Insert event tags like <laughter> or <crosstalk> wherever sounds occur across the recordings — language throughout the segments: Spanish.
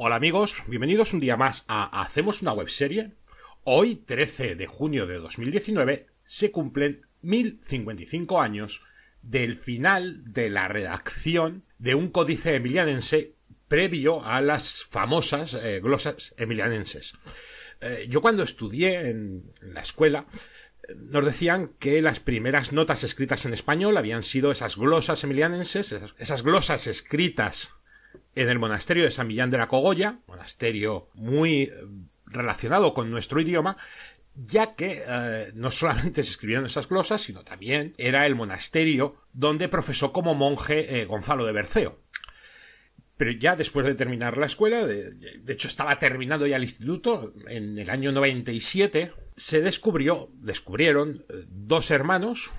Hola amigos, bienvenidos un día más a Hacemos una webserie. Hoy, 13 de junio de 2019, se cumplen 1055 años del final de la redacción de un códice emilianense previo a las famosas eh, glosas emilianenses. Eh, yo cuando estudié en la escuela eh, nos decían que las primeras notas escritas en español habían sido esas glosas emilianenses, esas glosas escritas en el monasterio de San Millán de la Cogolla, monasterio muy eh, relacionado con nuestro idioma, ya que eh, no solamente se escribieron esas glosas, sino también era el monasterio donde profesó como monje eh, Gonzalo de Berceo. Pero ya después de terminar la escuela, de, hecho estaba terminando ya el instituto, en el año 97 se descubrió, descubrieron dos hermanos,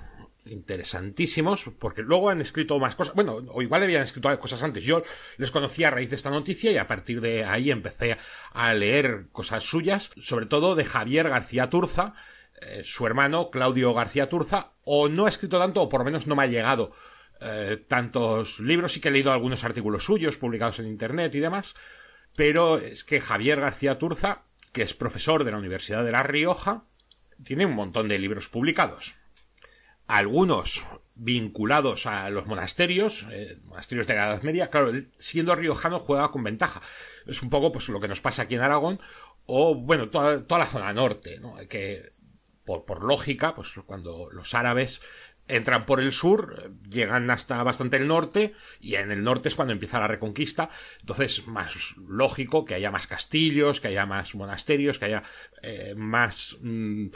interesantísimos, porque luego han escrito más cosas, bueno, o igual habían escrito cosas antes, yo les conocí a raíz de esta noticia y a partir de ahí empecé a leer cosas suyas, sobre todo de Javier García Turza, eh, su hermano Claudio García Turza, o no ha escrito tanto, o por lo menos no me ha llegado eh, tantos libros, sí que he leído algunos artículos suyos publicados en Internet y demás, pero es que Javier García Turza, que es profesor de la Universidad de La Rioja, tiene un montón de libros publicados algunos vinculados a los monasterios, eh, monasterios de la Edad Media, claro, siendo riojano juega con ventaja. Es un poco pues lo que nos pasa aquí en Aragón, o bueno, toda, la zona norte, ¿no? que por, lógica, pues cuando los árabes entran por el sur, eh, llegan hasta bastante el norte, y en el norte es cuando empieza la reconquista, entonces más lógico que haya más castillos, que haya más monasterios, que haya eh, más mm,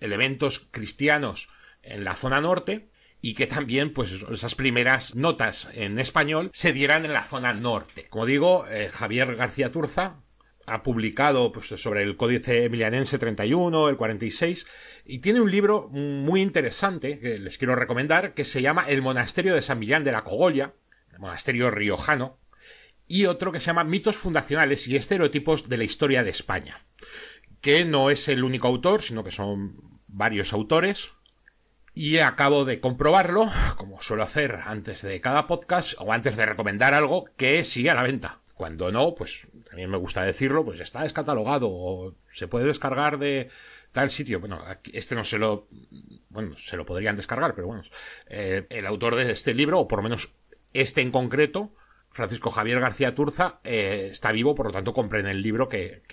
elementos cristianos en la zona norte y que también pues esas primeras notas en español se dieran en la zona norte. Como digo, eh, Javier García Turza ha publicado pues, sobre el Códice Emilianense 31, el 46, y tiene un libro muy interesante que les quiero recomendar, que se llama El Monasterio de San Millán de la Cogolla, el monasterio riojano, y otro que se llama Mitos Fundacionales y Estereotipos de la Historia de España, que no es el único autor, sino que son varios autores, y acabo de comprobarlo, como suelo hacer antes de cada podcast o antes de recomendar algo que sigue a la venta. Cuando no, pues también me gusta decirlo, pues está descatalogado o se puede descargar de tal sitio. Bueno, este no se lo... Bueno, se lo podrían descargar, pero bueno. Eh, el autor de este libro, o por lo menos este en concreto, Francisco Javier García Turza, eh, está vivo, por lo tanto compren el libro que,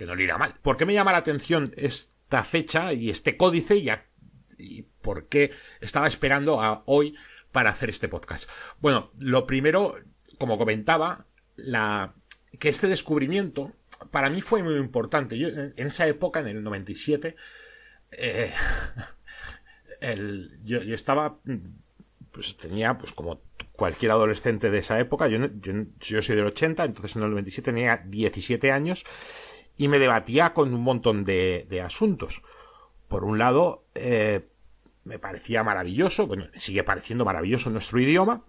no le irá mal. ¿Por qué me llama la atención esta fecha y este códice? Ya y por qué estaba esperando a hoy para hacer este podcast. Bueno, lo primero, como comentaba, la, que este descubrimiento para mí fue muy importante. Yo en esa época, en el 97, eh, <laughs> yo, estaba, pues tenía, pues como cualquier adolescente de esa época, yo, yo, soy del 80, entonces en el 97 tenía 17 años y me debatía con un montón de asuntos por un lado, eh, me parecía maravilloso, bueno, sigue pareciendo maravilloso nuestro idioma,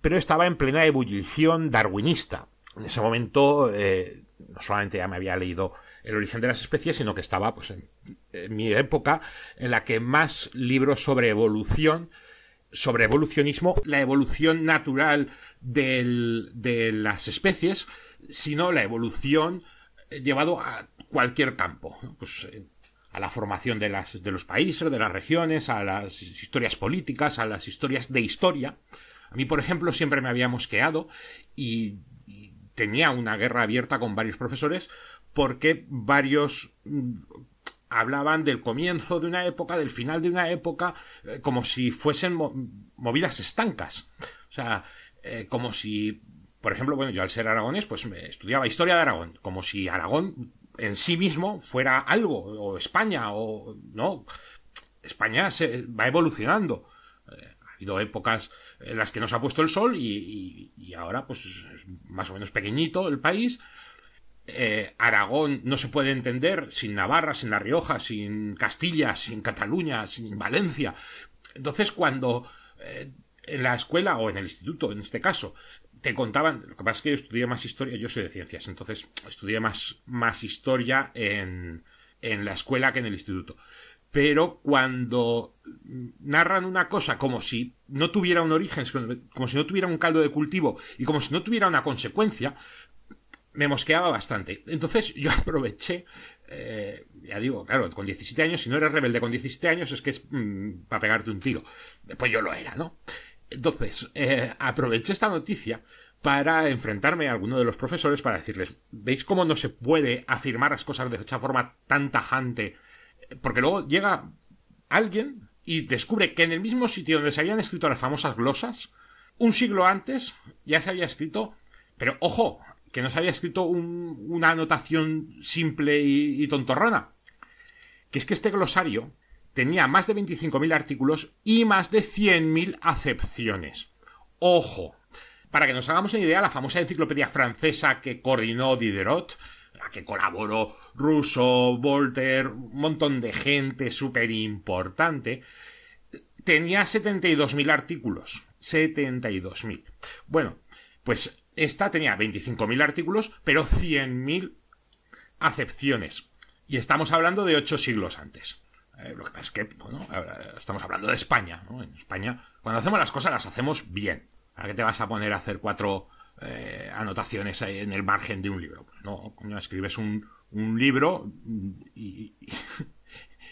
pero estaba en plena ebullición darwinista. En ese momento, eh, no solamente ya me había leído El origen de las especies, sino que estaba pues, en, mi época en la que más libros sobre evolución sobre evolucionismo, la evolución natural de las especies, sino la evolución eh, llevado a cualquier campo. Pues a la formación de, las, de los países, de las regiones, a las historias políticas, a las historias de historia. A mí, por ejemplo, siempre me había mosqueado y, tenía una guerra abierta con varios profesores porque varios mm, hablaban del comienzo de una época, del final de una época, eh, como si fuesen movidas estancas. O sea, eh, como si, por ejemplo, bueno, yo al ser aragonés, pues me estudiaba historia de Aragón, como si Aragón en sí mismo fuera algo, o España, o no. España se va evolucionando. Eh, ha habido épocas en las que nos ha puesto el sol y, ahora, pues, es más o menos pequeñito el país. Eh, Aragón no se puede entender sin Navarra, sin La Rioja, sin Castilla, sin Cataluña, sin Valencia. Entonces, cuando eh, en la escuela o en el instituto, en este caso, te contaban, lo que pasa es que yo estudié más historia, yo soy de ciencias, entonces estudié más, más historia en, en la escuela que en el instituto. Pero cuando narran una cosa como si no tuviera un origen, como si no tuviera un caldo de cultivo y como si no tuviera una consecuencia, me mosqueaba bastante. Entonces yo <laughs> aproveché, eh, ya digo, claro, con 17 años, si no eres rebelde con 17 años es que es mm, para pegarte un tiro. Pues yo lo era, ¿no? Entonces, eh, aproveché esta noticia para enfrentarme a alguno de los profesores para decirles, ¿veis cómo no se puede afirmar las cosas de esta forma tan tajante? Porque luego llega alguien y descubre que en el mismo sitio donde se habían escrito las famosas glosas, un siglo antes ya se había escrito, pero ojo, que no se había escrito una anotación simple y, y tontorrona, que es que este glosario tenía más de 25.000 artículos y más de 100.000 acepciones. Ojo, para que nos hagamos una idea, la famosa enciclopedia francesa que coordinó Diderot, la que colaboró Rousseau, Voltaire, un montón de gente súper importante, tenía 72.000 artículos. 72.000. Bueno, pues esta tenía 25.000 artículos, pero 100.000 acepciones. Y estamos hablando de 8 siglos antes. Eh, lo que pasa es que, bueno, estamos hablando de España, ¿no? En España, cuando hacemos las cosas, las hacemos bien. ¿Para qué te vas a poner a hacer cuatro eh, anotaciones en el margen de un libro? Pues no, escribes un, libro y,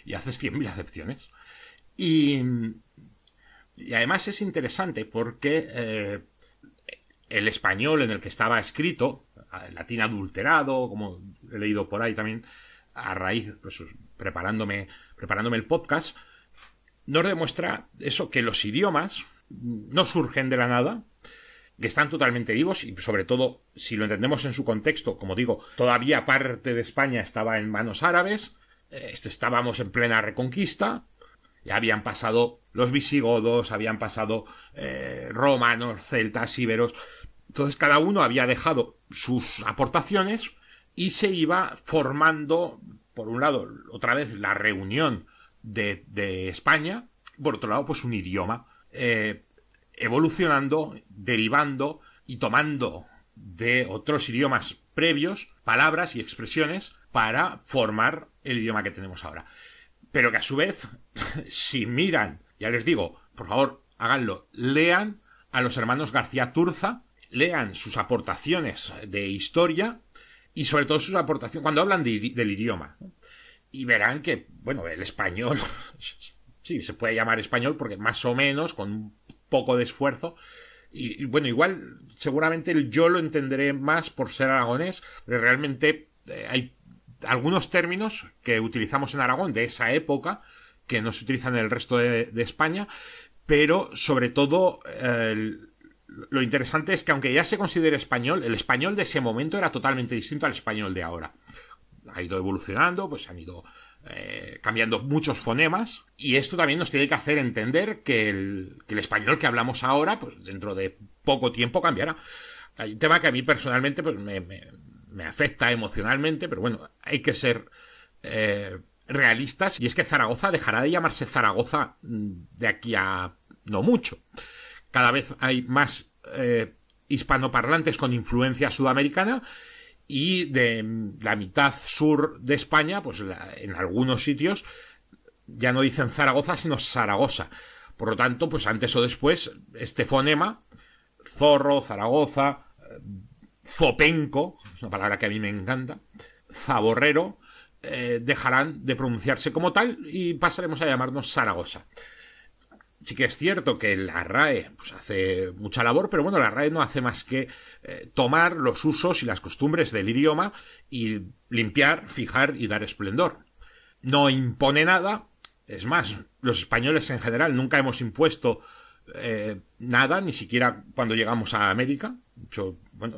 <laughs> haces 100.000 acepciones. Y, y, además es interesante porque eh, el español en el que estaba escrito, latín adulterado, como he leído por ahí también, a raíz, pues, preparándome, preparándome el podcast, nos demuestra eso, que los idiomas no surgen de la nada, que están totalmente vivos y sobre todo si lo entendemos en su contexto, como digo, todavía parte de España estaba en manos árabes, este, estábamos en plena reconquista, ya habían pasado los visigodos, habían pasado eh, romanos, celtas, íberos, entonces cada uno había dejado sus aportaciones y se iba formando, por un lado, otra vez la reunión de, España, por otro lado, pues un idioma, eh, evolucionando, derivando y tomando de otros idiomas previos palabras y expresiones para formar el idioma que tenemos ahora. Pero que a su vez, <laughs> si miran, ya les digo, por favor, háganlo, lean a los hermanos García Turza, lean sus aportaciones de historia y sobre todo su aportación cuando hablan del idioma. Y verán que, bueno, el español, <laughs> sí, se puede llamar español porque más o menos, con un poco de esfuerzo, y, bueno, igual seguramente yo lo entenderé más por ser aragonés, pero realmente eh, hay algunos términos que utilizamos en Aragón de esa época que no se utilizan en el resto de, España, pero sobre todo eh, lo interesante es que aunque ya se considere español, el español de ese momento era totalmente distinto al español de ahora. Ha ido evolucionando, pues han ido eh, cambiando muchos fonemas y esto también nos tiene que hacer entender que el, español que hablamos ahora, pues dentro de poco tiempo cambiará. Hay un tema que a mí personalmente pues, me, afecta emocionalmente, pero bueno, hay que ser... Eh, realistas y es que Zaragoza dejará de llamarse Zaragoza mm, de aquí a no mucho cada vez hay más eh, hispanoparlantes con influencia sudamericana y de la mitad sur de España, pues en algunos sitios ya no dicen Zaragoza, sino Zaragoza. Por lo tanto, pues antes o después, este fonema, zorro, Zaragoza, eh, zopenco, una palabra que a mí me encanta, zaborrero, eh, dejarán de pronunciarse como tal y pasaremos a llamarnos Zaragoza sí que es cierto que la RAE pues, hace mucha labor, pero bueno, la RAE no hace más que eh, tomar los usos y las costumbres del idioma y limpiar, fijar y dar esplendor. No impone nada, es más, los españoles en general nunca hemos impuesto eh, nada, ni siquiera cuando llegamos a América. mucho bueno,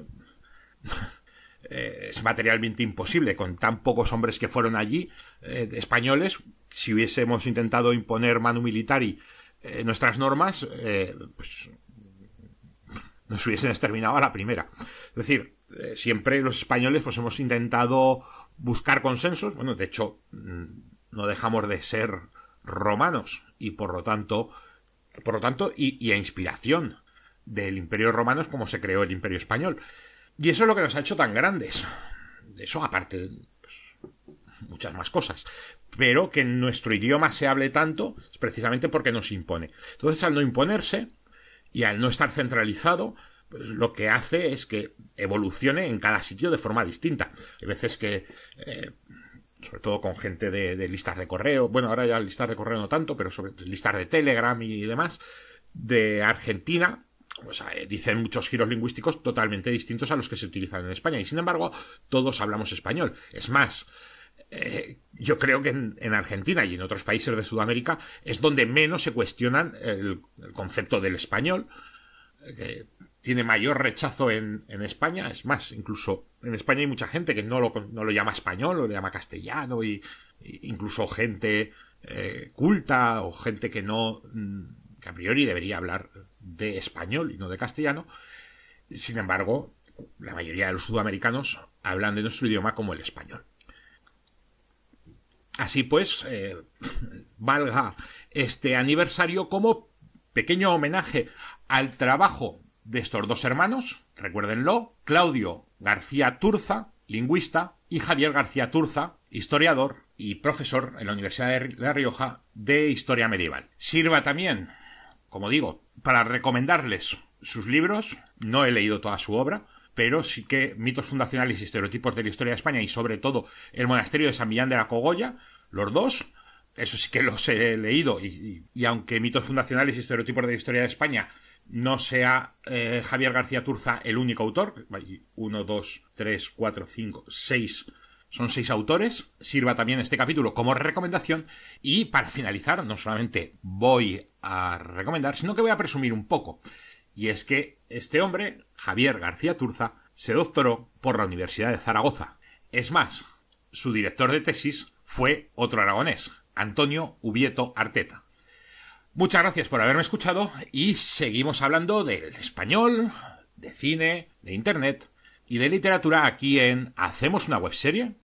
<laughs> eh, es materialmente imposible, con tan pocos hombres que fueron allí, españoles, si hubiésemos intentado imponer manu militari eh, nuestras normas eh, pues, nos hubiesen exterminado a la primera. Es decir, eh, siempre los españoles pues, hemos intentado buscar consensos. Bueno, de hecho, mm, no dejamos de ser romanos y por lo tanto, por lo tanto y, a inspiración del imperio romano es como se creó el imperio español. Y eso es lo que nos ha hecho tan grandes. Eso aparte, pues, muchas más cosas pero que en nuestro idioma se hable tanto es precisamente porque nos impone. Entonces, al no imponerse y al no estar centralizado, pues, lo que hace es que evolucione en cada sitio de forma distinta. Hay veces que, eh, sobre todo con gente de, listas de correo, bueno, ahora ya listas de correo no tanto, pero sobre listas de Telegram y demás, de Argentina, pues, eh, dicen muchos giros lingüísticos totalmente distintos a los que se utilizan en España. Y sin embargo, todos hablamos español. Es más, eh, yo creo que en, Argentina y en otros países de Sudamérica es donde menos se cuestionan el, concepto del español, eh, que tiene mayor rechazo en, España, es más, incluso en España hay mucha gente que no lo, no lo llama español, lo llama castellano, y, incluso gente eh, culta o gente que no, mm, que a priori debería hablar de español y no de castellano. Sin embargo, la mayoría de los sudamericanos hablan de nuestro idioma como el español. Así pues, eh, valga este aniversario como pequeño homenaje al trabajo de estos dos hermanos, recuérdenlo, Claudio García Turza, lingüista, y Javier García Turza, historiador y profesor en la Universidad de La Rioja de Historia Medieval. Sirva también, como digo, para recomendarles sus libros, no he leído toda su obra, pero sí que mitos fundacionales y estereotipos de la historia de España y sobre todo el monasterio de San Millán de la Cogolla, los dos, eso sí que los he leído y, y, aunque mitos fundacionales y estereotipos de la historia de España no sea eh, Javier García Turza el único autor, uno, dos, tres, cuatro, cinco, seis son seis autores, sirva también este capítulo como recomendación y para finalizar no solamente voy a recomendar, sino que voy a presumir un poco. Y es que este hombre, Javier García Turza, se doctoró por la Universidad de Zaragoza. Es más, su director de tesis fue otro aragonés, Antonio Ubieto Arteta. Muchas gracias por haberme escuchado y seguimos hablando del español, de cine, de internet y de literatura aquí en ¿Hacemos una webserie?